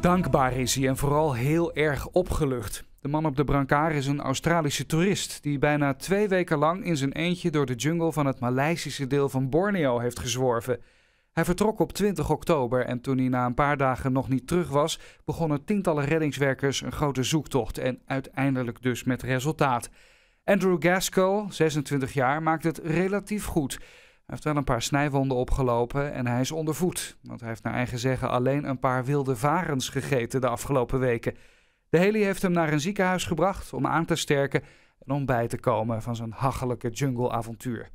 Dankbaar is hij en vooral heel erg opgelucht. De man op de brancard is een Australische toerist die bijna twee weken lang in zijn eentje door de jungle van het Maleisische deel van Borneo heeft gezworven. Hij vertrok op 20 oktober en toen hij na een paar dagen nog niet terug was, begonnen tientallen reddingswerkers een grote zoektocht en uiteindelijk dus met resultaat. Andrew Gaskell, 26 jaar, maakt het relatief goed. Hij heeft wel een paar snijwonden opgelopen en hij is ondervoed, Want hij heeft naar eigen zeggen alleen een paar wilde varens gegeten de afgelopen weken. De heli heeft hem naar een ziekenhuis gebracht om aan te sterken en om bij te komen van zijn hachelijke jungleavontuur.